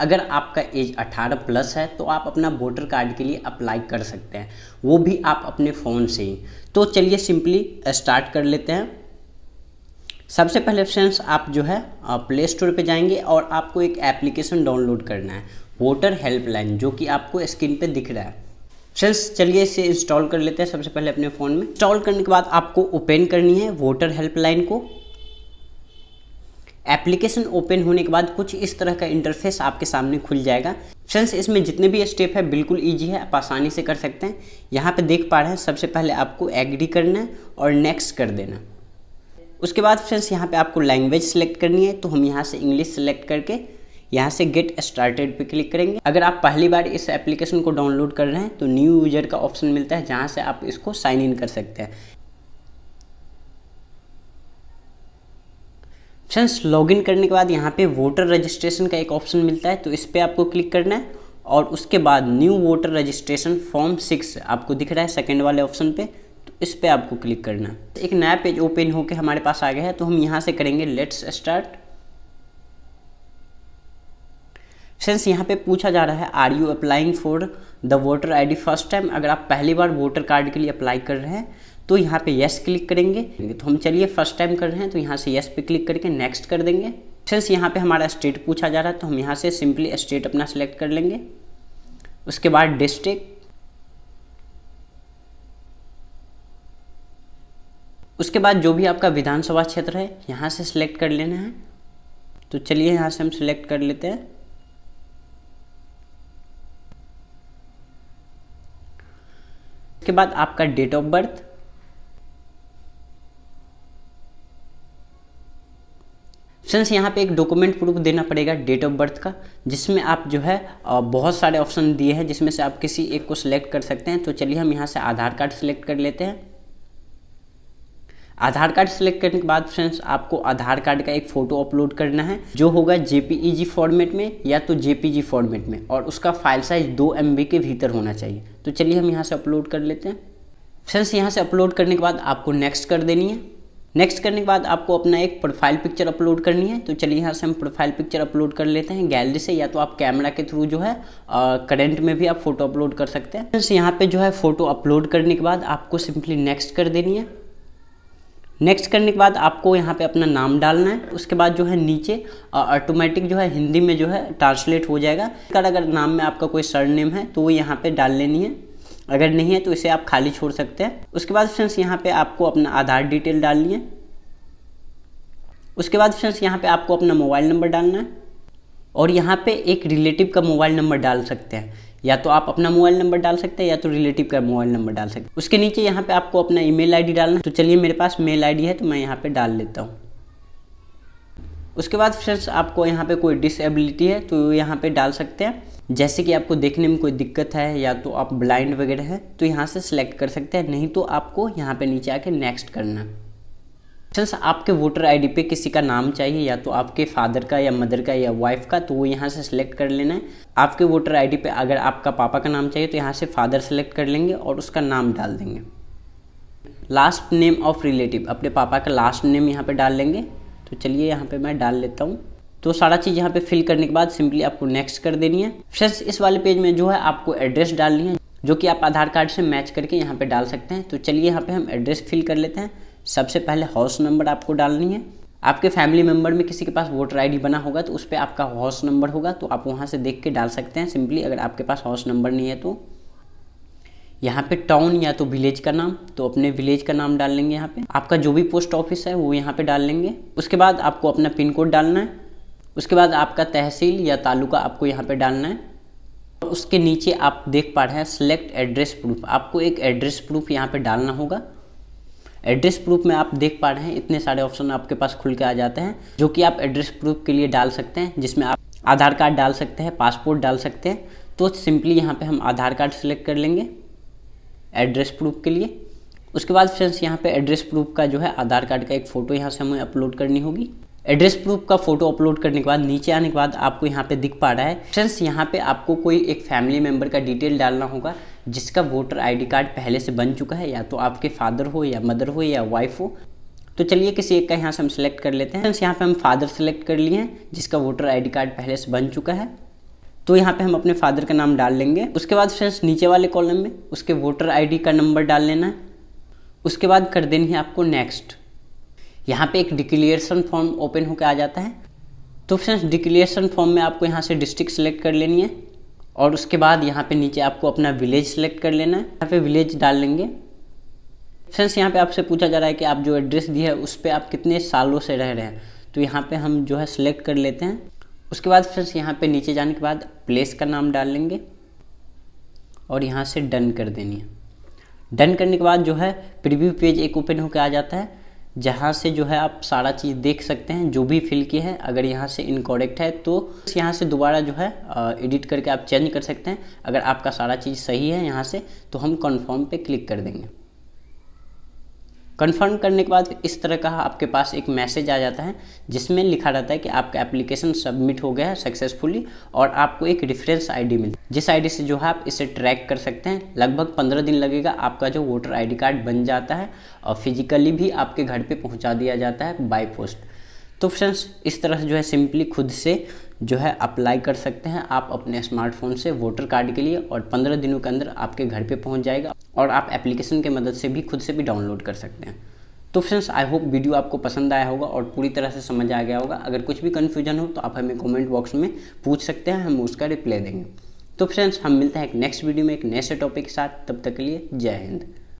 अगर आपका as 18 plus है तो आप अपना वोटर कार्ड के लिए अप्लाई कर सकते हैं वो भी आप अपने फ़ोन से ही तो चलिए सिंपली स्टार्ट कर लेते हैं सबसे पहले फ्रेंड्स आप जो है प्ले स्टोर पे जाएंगे और आपको एक एप्लीकेशन डाउनलोड करना है वोटर हेल्पलाइन जो कि आपको स्क्रीन पे दिख रहा है फ्रेंड्स चलिए इसे इंस्टॉल कर लेते हैं सबसे पहले अपने फ़ोन में इंस्टॉल करने के बाद आपको ओपन करनी है वोटर हेल्पलाइन को एप्लीकेशन ओपन होने के बाद कुछ इस तरह का इंटरफेस आपके सामने खुल जाएगा फ्रेंड्स इसमें जितने भी स्टेप है बिल्कुल इजी है आप आसानी से कर सकते हैं यहाँ पे देख पा रहे हैं सबसे पहले आपको एग्री करना है और नेक्स्ट कर देना उसके बाद फ्रेंड्स यहाँ पे आपको लैंग्वेज सेलेक्ट करनी है तो हम यहाँ से इंग्लिश सेलेक्ट करके यहाँ से गेट स्टार्टेड पे क्लिक करेंगे अगर आप पहली बार इस एप्लीकेशन को डाउनलोड कर रहे हैं तो न्यू यूजर का ऑप्शन मिलता है जहाँ से आप इसको साइन इन कर सकते हैं लॉग लॉगिन करने के बाद यहाँ पे वोटर रजिस्ट्रेशन का एक ऑप्शन मिलता है तो इस पर आपको क्लिक करना है और उसके बाद new voter registration form six आपको दिख रहा है सेकेंड वाले ऑप्शन पे तो इस पर आपको क्लिक करना है एक नया पेज ओपन होकर हमारे पास आ गया है तो हम यहाँ से करेंगे लेट्स स्टार्ट फ्रेंड्स यहाँ पे पूछा जा रहा है are you applying for the voter ID first time अगर आप पहली बार वोटर कार्ड के लिए अप्लाई कर रहे हैं तो यहाँ पे यस क्लिक करेंगे तो हम चलिए फर्स्ट टाइम कर रहे हैं तो यहाँ से यस पे क्लिक करके नेक्स्ट कर देंगे से यहाँ पे हमारा स्टेट पूछा जा रहा है तो हम यहाँ से सिंपली स्टेट अपना सेलेक्ट कर लेंगे उसके बाद डिस्ट्रिक्ट उसके बाद जो भी आपका विधानसभा क्षेत्र है यहाँ से सिलेक्ट कर लेना है तो चलिए यहाँ से हम सिलेक्ट कर लेते हैं उसके बाद आपका डेट ऑफ बर्थ ऑप्शंस यहाँ पे एक डॉक्यूमेंट प्रूफ देना पड़ेगा डेट ऑफ बर्थ का जिसमें आप जो है बहुत सारे ऑप्शन दिए हैं जिसमें से आप किसी एक को सिलेक्ट कर सकते हैं तो चलिए हम यहाँ से आधार कार्ड सिलेक्ट कर लेते हैं आधार कार्ड सेलेक्ट करने के बाद फ्रेंड्स आपको आधार कार्ड का एक फ़ोटो अपलोड करना है जो होगा जेपीईजी फॉर्मेट e में या तो जेपीजी फॉर्मेट e में और उसका फाइल साइज दो एम के भीतर होना चाहिए तो चलिए हम यहाँ से अपलोड कर लेते हैं फ्रेंड्स यहाँ से अपलोड करने के बाद आपको नेक्स्ट कर देनी है नेक्स्ट करने के बाद आपको अपना एक प्रोफाइल पिक्चर अपलोड करनी है तो चलिए यहाँ से हम प्रोफाइल पिक्चर अपलोड कर लेते हैं गैलरी से या तो आप कैमरा के थ्रू जो है करंट में भी आप फोटो अपलोड कर सकते हैं फ्रेंड्स यहाँ पे जो है फोटो अपलोड करने के बाद आपको सिंपली नेक्स्ट कर देनी है नेक्स्ट करने के बाद आपको यहाँ पे अपना नाम डालना है उसके बाद जो है नीचे ऑटोमेटिक जो है हिंदी में जो है ट्रांसलेट हो जाएगा अगर नाम में आपका कोई सर नेम है तो वो यहाँ पे डाल लेनी है अगर नहीं है तो इसे आप खाली छोड़ सकते हैं उसके बाद फ्रेंड्स यहाँ पे आपको अपना आधार डिटेल डालनी है उसके बाद फ्रेंड्स यहाँ पे आपको अपना मोबाइल नंबर डालना है और यहाँ पे एक रिलेटिव का मोबाइल नंबर डाल सकते हैं या तो आप अपना मोबाइल नंबर डाल सकते हैं या तो रिलेटिव का मोबाइल नंबर डाल सकते हैं उसके नीचे यहाँ पे आपको अपना ईमेल आईडी डालना है तो चलिए मेरे पास मेल आईडी है तो मैं यहाँ पे डाल लेता हूँ उसके बाद फ्रेंड्स आपको यहाँ पे कोई डिसेबिलिटी है तो यहाँ पे डाल सकते हैं जैसे कि आपको देखने में कोई दिक्कत है या तो आप ब्लाइंड वगैरह हैं तो यहाँ से सिलेक्ट कर सकते हैं नहीं तो आपको यहाँ पे नीचे आके नेक्स्ट करना फ्रेंड्स आपके वोटर आईडी पे किसी का नाम चाहिए या तो आपके फादर का या मदर का या वाइफ का तो वो यहाँ से सिलेक्ट कर लेना है आपके वोटर आई पे अगर आपका पापा का नाम चाहिए तो यहाँ से फादर सेलेक्ट कर लेंगे और उसका नाम डाल देंगे लास्ट नेम ऑफ रिलेटिव अपने पापा का लास्ट नेम यहाँ पर डाल लेंगे तो चलिए यहाँ पे मैं डाल लेता हूँ तो सारा चीज़ यहाँ पे फिल करने के बाद सिंपली आपको नेक्स्ट कर देनी है फ्रेंड्स इस वाले पेज में जो है आपको एड्रेस डालनी है जो कि आप आधार कार्ड से मैच करके यहाँ पे डाल सकते हैं तो चलिए यहाँ पे हम एड्रेस फिल कर लेते हैं सबसे पहले हाउस नंबर आपको डालनी है आपके फैमिली मेम्बर में किसी के पास वोटर आई बना होगा तो उस पर आपका हाउस नंबर होगा तो आप वहाँ से देख के डाल सकते हैं सिंपली अगर आपके पास हाउस नंबर नहीं है तो यहाँ पे टाउन या तो विलेज का नाम तो अपने विलेज का नाम डाल लेंगे यहाँ पे आपका जो भी पोस्ट ऑफिस है वो यहाँ पे डाल लेंगे उसके बाद आपको अपना पिन कोड डालना है उसके बाद आपका तहसील या तालुका आपको यहाँ पे डालना है और उसके नीचे आप देख पा रहे हैं सेलेक्ट एड्रेस प्रूफ आपको एक एड्रेस प्रूफ यहाँ पर डालना होगा एड्रेस प्रूफ में आप देख पा रहे हैं इतने सारे ऑप्शन आपके पास खुल के आ जाते हैं जो कि आप एड्रेस प्रूफ के लिए डाल सकते हैं जिसमें आप आधार कार्ड डाल सकते हैं पासपोर्ट डाल सकते हैं तो सिंपली यहाँ पे हम आधार कार्ड सेलेक्ट कर लेंगे एड्रेस प्रूफ के लिए उसके बाद फ्रेंड्स यहाँ पे एड्रेस प्रूफ का जो है आधार कार्ड का एक फ़ोटो यहाँ से हमें अपलोड करनी होगी एड्रेस प्रूफ का फोटो अपलोड करने के बाद नीचे आने के बाद आपको यहाँ पे दिख पा रहा है फ्रेंड्स यहाँ पे आपको कोई एक फैमिली मेम्बर का डिटेल डालना होगा जिसका वोटर आई कार्ड पहले से बन चुका है या तो आपके फादर हो या मदर हो या वाइफ हो तो चलिए किसी एक का यहाँ से हम सेलेक्ट कर लेते हैं फ्रेंड्स यहाँ पे हम फादर सेलेक्ट कर लिए हैं जिसका वोटर आईडी कार्ड पहले से बन चुका है तो यहाँ पे हम अपने फादर का नाम डाल लेंगे उसके बाद फ्रेंड्स नीचे वाले कॉलम में उसके वोटर आईडी का नंबर डाल लेना है उसके बाद कर देनी है आपको नेक्स्ट यहाँ पे एक डिक्लेरेशन फॉर्म ओपन होकर आ जाता है तो फ्रेंड्स डिक्लेरेशन फॉर्म में आपको यहाँ से डिस्ट्रिक्ट सेलेक्ट कर लेनी है और उसके बाद यहाँ पे नीचे आपको अपना विलेज सेलेक्ट कर लेना है यहाँ पे विलेज डाल लेंगे फ्रेंड्स यहाँ पे आपसे पूछा जा रहा है कि आप जो एड्रेस दिया है उस पर आप कितने सालों से रह रहे हैं तो यहाँ पे हम जो है सिलेक्ट कर लेते हैं उसके बाद फ्रेंड्स यहाँ पे नीचे जाने के बाद प्लेस का नाम डाल लेंगे और यहाँ से डन कर देनी है डन करने के बाद जो है प्रीव्यू पेज एक ओपन होकर आ जाता है जहाँ से जो है आप सारा चीज़ देख सकते हैं जो भी फिल किए हैं अगर यहाँ से इनकोडेक्ट है तो यहाँ से दोबारा जो है एडिट करके आप चेंज कर सकते हैं अगर आपका सारा चीज़ सही है यहाँ से तो हम कन्फर्म पर क्लिक कर देंगे कन्फर्म करने के बाद इस तरह का आपके पास एक मैसेज आ जाता है जिसमें लिखा रहता है कि आपका एप्लीकेशन सबमिट हो गया है सक्सेसफुली और आपको एक रेफरेंस आईडी मिल जिस आईडी से जो है आप इसे ट्रैक कर सकते हैं लगभग पंद्रह दिन लगेगा आपका जो वोटर आईडी कार्ड बन जाता है और फिजिकली भी आपके घर पर पहुँचा दिया जाता है बाई पोस्ट तो फ्रेंड्स इस तरह से जो है सिंपली खुद से जो है अप्लाई कर सकते हैं आप अपने स्मार्टफोन से वोटर कार्ड के लिए और पंद्रह दिनों के अंदर आपके घर पे पहुंच जाएगा और आप एप्लीकेशन की मदद से भी खुद से भी डाउनलोड कर सकते हैं तो फ्रेंड्स आई होप वीडियो आपको पसंद आया होगा और पूरी तरह से समझ आ गया होगा अगर कुछ भी कन्फ्यूजन हो तो आप हमें कमेंट बॉक्स में पूछ सकते हैं हम उसका रिप्लाई देंगे तो फ्रेंड्स हम मिलते हैं एक नेक्स्ट वीडियो में एक नए से टॉपिक के साथ तब तक के लिए जय हिंद